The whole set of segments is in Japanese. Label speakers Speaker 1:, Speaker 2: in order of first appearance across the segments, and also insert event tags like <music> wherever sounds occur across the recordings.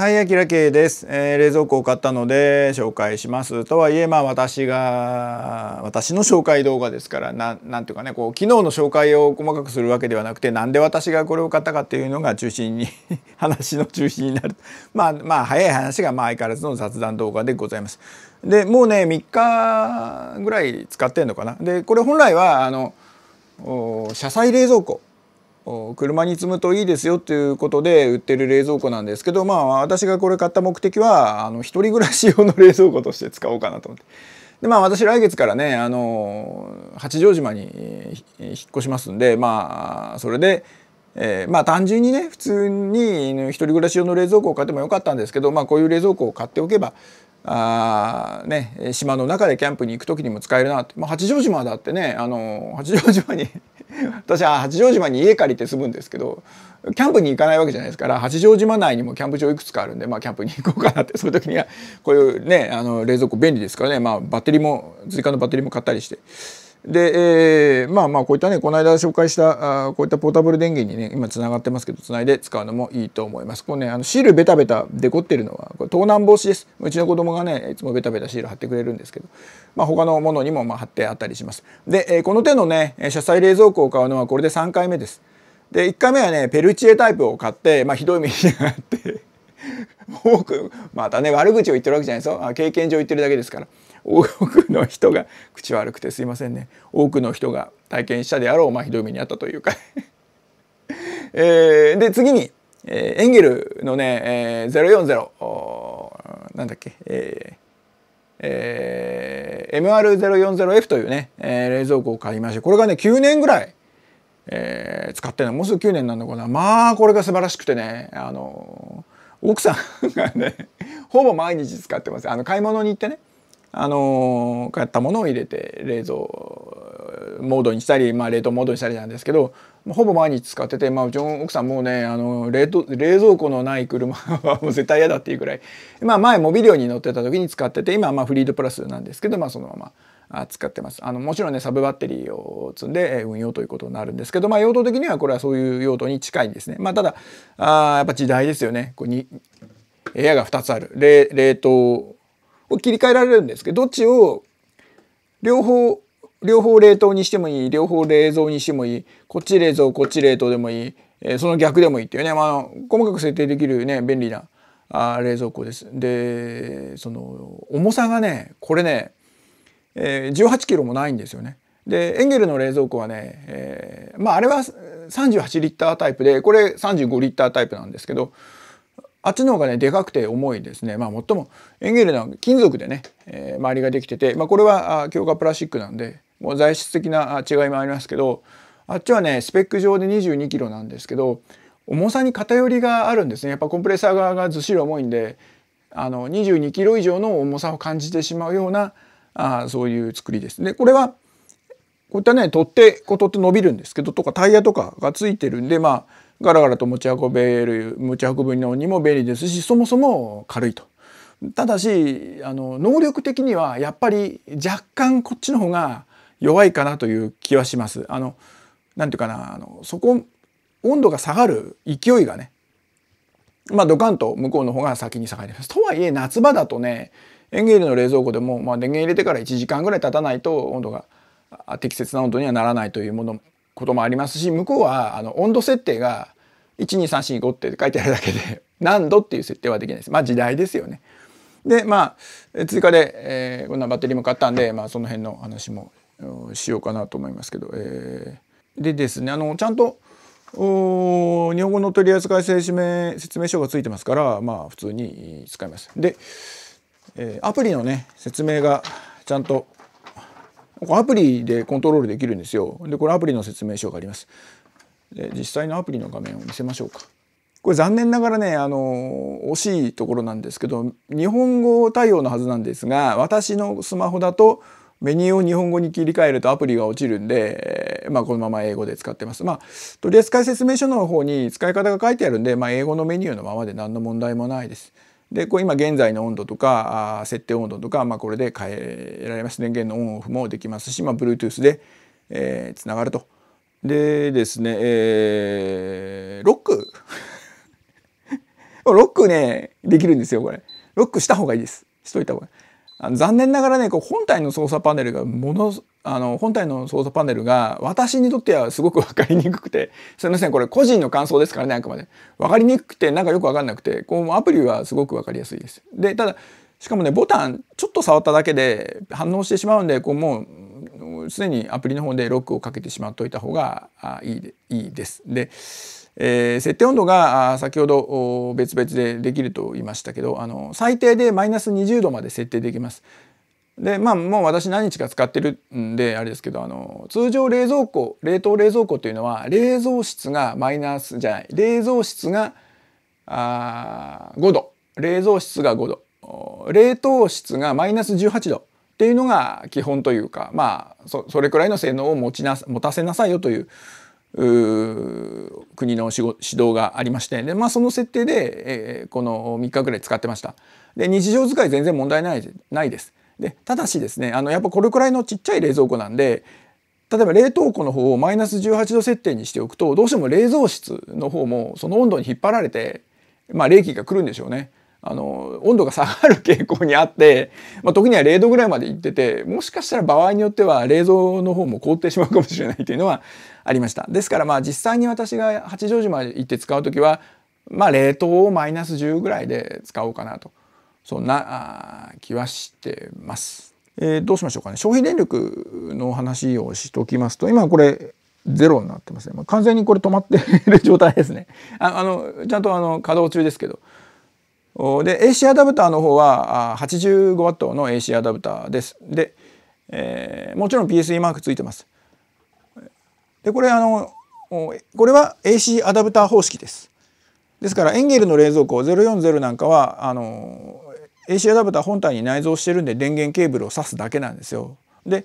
Speaker 1: はい、あきらけです、えー、冷蔵庫を買ったので紹介します。とはいえ、まあ私が、私の紹介動画ですから、ななんていうかね、こう、昨日の紹介を細かくするわけではなくて、なんで私がこれを買ったかっていうのが中心に <laughs> 話の中心になる。まあまあ、早い話が、まあ相変わらずの雑談動画でございます。で、もうね、3日ぐらい使ってんのかな。で、これ本来は、あの、車載冷蔵庫。車に積むといいですよということで売ってる冷蔵庫なんですけどまあ私がこれ買った目的はあの一人暮らし用の冷蔵庫として使おうかなと思ってでまあ私来月からねあの八丈島に引っ越しますんでまあそれで、えー、まあ単純にね普通に一人暮らし用の冷蔵庫を買ってもよかったんですけどまあこういう冷蔵庫を買っておけばあね、島の中でキャンプに行く時にも使えるなって、まあ、八丈島だってねあの八丈島に私は八丈島に家借りて住むんですけどキャンプに行かないわけじゃないですから八丈島内にもキャンプ場いくつかあるんで、まあ、キャンプに行こうかなってそういう時にはこういうねあの冷蔵庫便利ですからね、まあ、バッテリーも追加のバッテリーも買ったりしてで、えー、まあまあこういったねこの間紹介したあこういったポータブル電源にね今つながってますけどつないで使うのもいいと思います。これねあのシールベタベタデコってるのはこれ盗難防止です。うちの子供がねいつもベタベタシール貼ってくれるんですけど、まあ、他のものにもま貼ってあったりします。で、えー、この手のね車載冷蔵庫を買うのはこれで3回目です。で1回目はねペルチエタイプを買って、まあ、ひどい目にあって <laughs> 多くまたね悪口を言ってるわけじゃないですよ経験上言ってるだけですから。多くの人が口悪くてすいませんね多くの人が体験したであろう、まあ、ひどい目に遭ったというか <laughs> えー、で次に、えー、エンゲルのね、えー、040なんだっけ、えーえー、MR040F というね、えー、冷蔵庫を買いましてこれがね9年ぐらい、えー、使ってるのもうすぐ9年なんだかなまあこれが素晴らしくてねあのー、奥さんがねほぼ毎日使ってますあの買い物に行ってねあの買ったものを入れて冷蔵モードにしたり、まあ、冷凍モードにしたりなんですけどほぼ毎日使ってて、まあ、うちの奥さんもうねあの冷凍冷蔵庫のない車はもう絶対嫌だっていうくらい、まあ、前モビリオに乗ってた時に使ってて今はまあフリードプラスなんですけど、まあ、そのまま。使ってますあのもちろんねサブバッテリーを積んで運用ということになるんですけど、まあ、用途的にはこれはそういう用途に近いんですね。まあ、ただあやっぱ時代ですよねこうに部屋が2つある冷冷凍を切り替えられるんですけどどっちを両方両方冷凍にしてもいい両方冷蔵にしてもいいこっち冷蔵こっち冷凍でもいい、えー、その逆でもいいっていうね、まあ、細かく設定できるね便利なあ冷蔵庫です。でその重さがねこれね、えー、18キロもないんですよね。でエンゲルの冷蔵庫はね、えー、まああれは38リッタータイプでこれ35リッタータイプなんですけどあっちの方がねでかくて重いですねまあもっともエンゲルな金属でね、えー、周りができてて、まあ、これは強化プラスチックなんでもう材質的な違いもありますけどあっちはねスペック上で2 2キロなんですけど重さに偏りがあるんですねやっぱコンプレッサー側がずっしり重いんであの22キロ以上の重さを感じてしまうようなあそういう作りですね。これはこういったね取って、こう取って伸びるんですけどとかタイヤとかがついてるんでまあガラガラと持ち運べる持ち運ぶのにも便利ですしそもそも軽いと。ただしあの能力的にはやっぱり若干こっちの方が弱いかなという気はします。あのなんていうかなあのそこ温度が下がる勢いがねまあドカンと向こうの方が先に下がります。とはいえ夏場だとねエゲ芸ルの冷蔵庫でも、まあ、電源入れてから1時間ぐらい経たないと温度が適切な温度にはならないというものこともありますし向こうはあの温度設定が12345って書いてあるだけで <laughs> 何度っていう設定はできないです。まあ時代ですよね。でまあ追加で、えー、こんなバッテリーも買ったんで、まあ、その辺の話もしようかなと思いますけど、えー、でですねあのちゃんと日本語の取扱説明説明書がついてますからまあ普通に使います。で、えー、アプリのね説明がちゃんとアプリでコントロールできるんですよ。でこれアプリの説明書があります。で実際のアプリの画面を見せましょうか。これ残念ながらねあの惜しいところなんですけど日本語対応のはずなんですが私のスマホだとメニューを日本語に切り替えるとアプリが落ちるんで、まあ、このまま英語で使ってます。まあ、取扱説明書の方に使い方が書いてあるんで、まあ、英語のメニューのままで何の問題もないです。でこ今現在の温度とか設定温度とか、まあ、これで変えられます電源のオンオフもできますし、まあ、Bluetooth で、えー、つながると。でですね、えー、ロック <laughs> ロックねできるんですよこれ。ロックした方がいいです。しといた方がいい。あの残念ながらねこう本体の操作パネルがものあの本体の操作パネルが私にとってはすごく分かりにくくてすいませんこれ個人の感想ですからねあくまで分かりにくくてなんかよく分かんなくてこうアプリはすごく分かりやすいですでただしかもねボタンちょっと触っただけで反応してしまうんでこうもうすでにアプリの方でロックをかけてしまっといた方がいいでいいですで、えー、設定温度が先ほど別々でできると言いましたけどあの最低でマイナス20度まで設定できますでまあもう私何日か使ってるんであれですけどあの通常冷蔵庫冷凍冷蔵庫というのは冷蔵室がマイナスじゃない冷蔵室があ5度冷蔵室が5度冷凍室がマイナス18度っていうのが基本というかまあそそれくらいの性能を持ちな持たせなさいよという国の指導がありましてで、まあ、その設定で、えー、この3日ぐらい使ってましたで日常使い全然問題ないないですでただしですねあのやっぱこれくらいのちっちゃい冷蔵庫なんで例えば冷凍庫の方をマイナス18度設定にしておくとどうしても冷蔵室の方もその温度に引っ張られて、まあ、冷気が来るんでしょうね。あの温度が下がる傾向にあって、まあ、時には0度ぐらいまでいっててもしかしたら場合によっては冷蔵の方も凍ってしまうかもしれないというのはありましたですからまあ実際に私が八丈島行って使う時は、まあ、冷凍をマイナス10ぐらいで使おうかなとそんな気はしてます。えー、どうしましょうかね消費電力の話をしておきますと今これゼロになってますね、まあ、完全にこれ止まっている状態ですねあのちゃんとあの稼働中ですけどで AC アダプターの方は 85W の AC アダプターですで、えー、もちろん PSE マークついてますでこれあのこれは AC アダプター方式ですですからエンゲルの冷蔵庫040なんかはあの AC アダプター本体に内蔵してるんで電源ケーブルを挿すだけなんですよ。で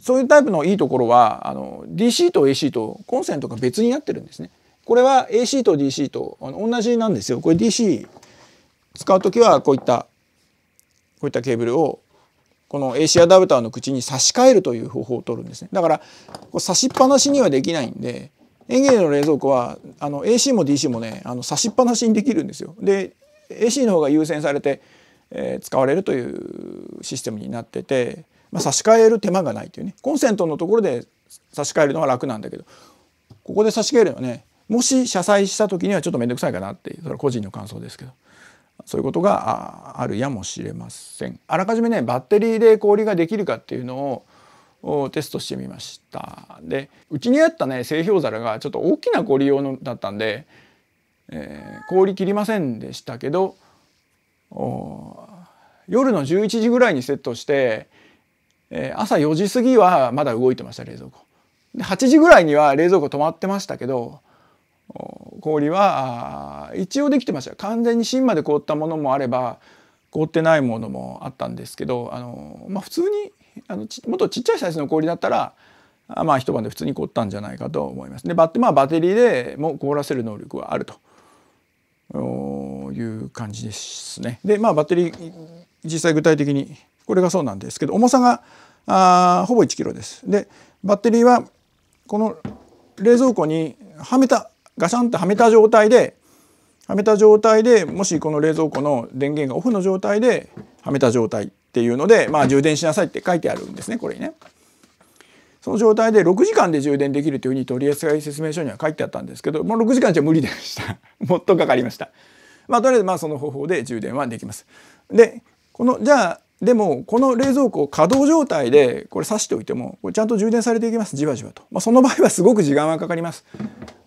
Speaker 1: そういうタイプのいいところはあの DC と AC とコンセントが別になってるんですね。これは AC と DC と同じなんですよ。これ DC 使う時はこういったこういったケーブルをこの AC アダプターの口に差し替えるという方法を取るんですね。だから差しっぱなしにはできないんでエンゲージの冷蔵庫はあの AC も DC もねあの差しっぱなしにできるんですよ。で AC の方が優先されてえ使われるというシステムになってて、まあ、差し替える手間がないというねコンセントのところで差し替えるのは楽なんだけどここで差し替えるのはねもし車載した時にはちょっと面倒くさいかなっていうそれは個人の感想ですけどそういうことがあるやもしれませんあらかじめねバッテリーで氷ができるかっていうのをテストしてみましたでうちにあったね製氷皿がちょっと大きな氷用のだったんで、えー、氷切りませんでしたけど夜の11時ぐらいにセットして、えー、朝4時過ぎはまだ動いてました冷蔵庫で8時ぐらいには冷蔵庫止まってましたけど氷は一応できてました完全に芯まで凍ったものもあれば凍ってないものもあったんですけどあの、まあ、普通にあのちもっとちっちゃいサイズの氷だったらまあ一晩で普通に凍ったんじゃないかと思います。でバッ,、まあ、バテリーでも凍らせる能力はあるという感じですね。でまあバッテリー実際具体的にこれがそうなんですけど重さがあほぼ 1kg です。でバッテリーはこの冷蔵庫にはめたガシャンってはめた状態ではめた状態でもしこの冷蔵庫の電源がオフの状態ではめた状態っていうので、まあ、充電しなさいって書いてあるんですねこれにね。その状態で6時間で充電できるというふうに取り扱い説明書には書いてあったんですけどもう6時間じゃ無理でした <laughs> もっとかかりました。まあ、とりあえずまあその方法で充電はできます。でこのじゃあでもこの冷蔵庫を稼働状態でこれ挿しておいてもこれちゃんと充電されていきますじわじわと、まあ、その場合は <laughs> すごく時間はかかります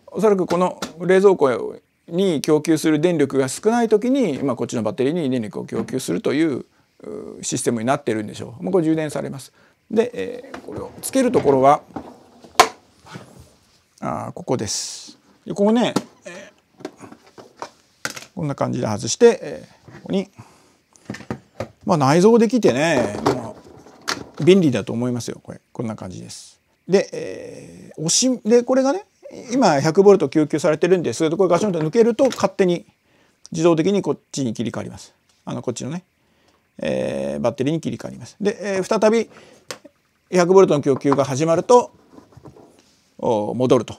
Speaker 1: おそらくこの冷蔵庫に供給する電力が少ない時に、まあ、こっちのバッテリーに電力を供給するというシステムになってるんでしょう、まあ、これ充電されますで、えー、これをつけるところはあここですでここね、えー、こんな感じで外して、えー、ここに。まあ、内蔵できてね、まあ、便利だと思いますよこれこんな感じです。で、えー、押しでこれがね今 100V 供給されてるんですけどこれガシャンと抜けると勝手に自動的にこっちに切り替わります。あのこっちのね、えー、バッテリーに切り替わります。で、えー、再び 100V の供給が始まると戻ると。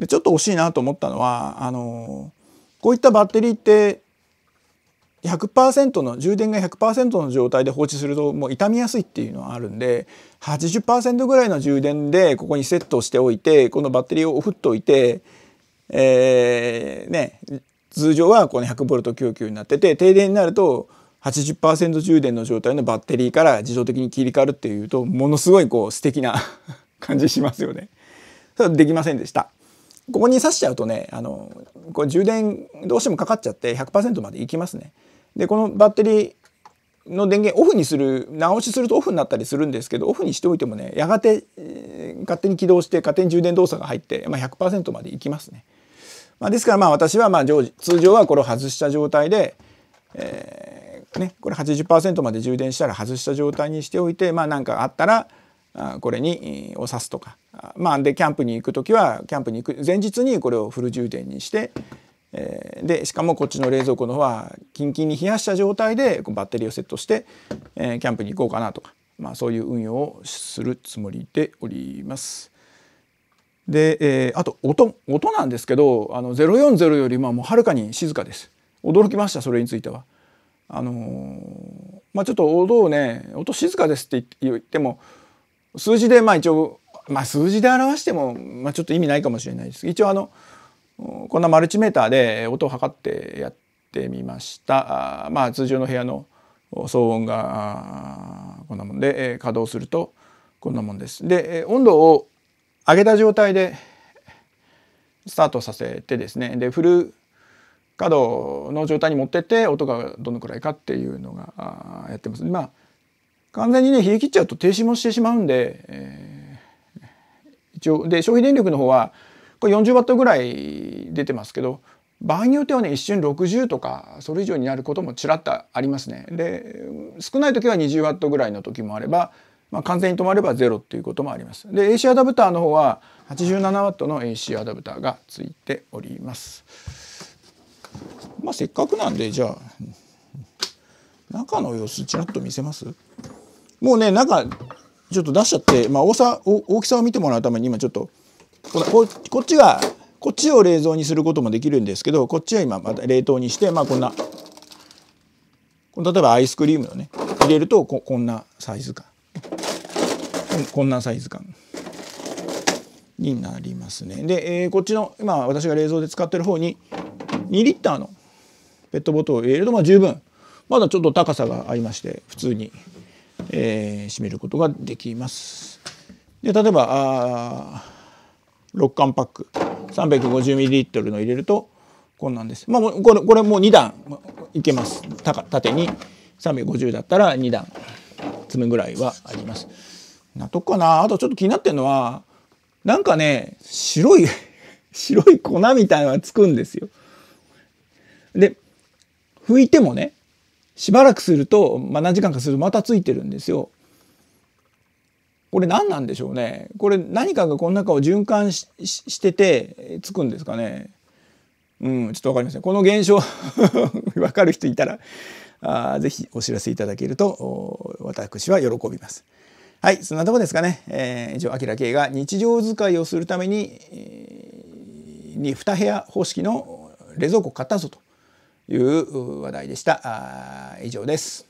Speaker 1: でちょっと惜しいなと思ったのはあのー、こういったバッテリーって100%の充電が100%の状態で放置するともう傷みやすいっていうのはあるんで80%ぐらいの充電でここにセットしておいてこのバッテリーを振っておいてえー、ね通常はこの 100V 供給になってて停電になると80%充電の状態のバッテリーから自動的に切り替わるっていうとものすごいこう素敵な <laughs> 感じしますよね。それできませんでした。ここに挿しちゃうとねあのこれ充電どうしてもかかっちゃって100%までいきますね。でこのバッテリーの電源オフにする直しするとオフになったりするんですけどオフにしておいてもねやがて、勝手に起動して勝手に充電動作が入って、まあ、100%までいきますね。まあ、ですからまあ私はまあ常時通常はこれを外した状態で、えーね、これ80%まで充電したら外した状態にしておいてまあ何かあったらこれにを指すとかまあでキャンプに行く時はキャンプに行く前日にこれをフル充電にして、えー、でしかもこっちの冷蔵庫の方はキンキンに冷やした状態でバッテリーをセットして、えー、キャンプに行こうかなとか、まあ、そういう運用をするつもりでおります。で、えー、あと音音なんですけどあの040よりまもうはるかに静かです。驚きましたそれについては。あのー、まあ、ちょっと音をね音静かですって言っても数字でまあ一応、まあ、数字で表しても、まあ、ちょっと意味ないかもしれないです一応あのこんなマルチメーターで音を測ってやってみました。あまあ通常の部屋の騒音がこんなもんで、え稼働するとこんなもんです。で、温度を上げた状態でスタートさせてですね、で、フル稼働の状態に持ってって音がどのくらいかっていうのがやってます。まあ完全にね冷え切っちゃうと停止もしてしまうんで、えー、一応で消費電力の方はこれ40ワットぐらい出てますけど場合によってはね一瞬60とかそれ以上になることもちらっとありますね。で少ない時は20ワットぐらいの時もあれば、まあ、完全に止まればゼロっていうこともあります。で AC アダプターの方は87ワットの AC アダプターがついております。まあ、せっかくなんでじゃあ中の様子ちらっと見せますもうね中ちょっと出しちゃって、まあ、大さ大きさを見てもらうために今ちょっとこらこっちはこっちを冷蔵にすることもできるんですけどこっちは今また冷凍にしてまあこんな例えばアイスクリームをね入れるとここんなサイズ感こんなサイズ感になりますねで、えー、こっちの今私が冷蔵で使ってる方に2リッターのペットボトルを入れるとまあ十分まだちょっと高さがありまして普通に、えー、閉めることができますで例えばあ6缶パック 350ml の入れるとこんなんです。まあ、これこれもう2段いけます。縦に350だったら2段詰むぐらいはあります。なとかなあとちょっと気になってるのはなんかね白い <laughs> 白い粉みたいのがつくんですよ。で拭いてもねしばらくすると、まあ、何時間かするとまたついてるんですよ。これ何なんでしょうねこれ何かがこの中を循環ししててえつくんですかねうんちょっと分かりませんこの現象分 <laughs> かる人いたらあぜひお知らせいただけると私は喜びます。はい、そんなとこですかね。えー、以上、あきらけいが日常使いをするために、えー、に2部屋方式の冷蔵庫買ったぞという話題でした。あ以上です。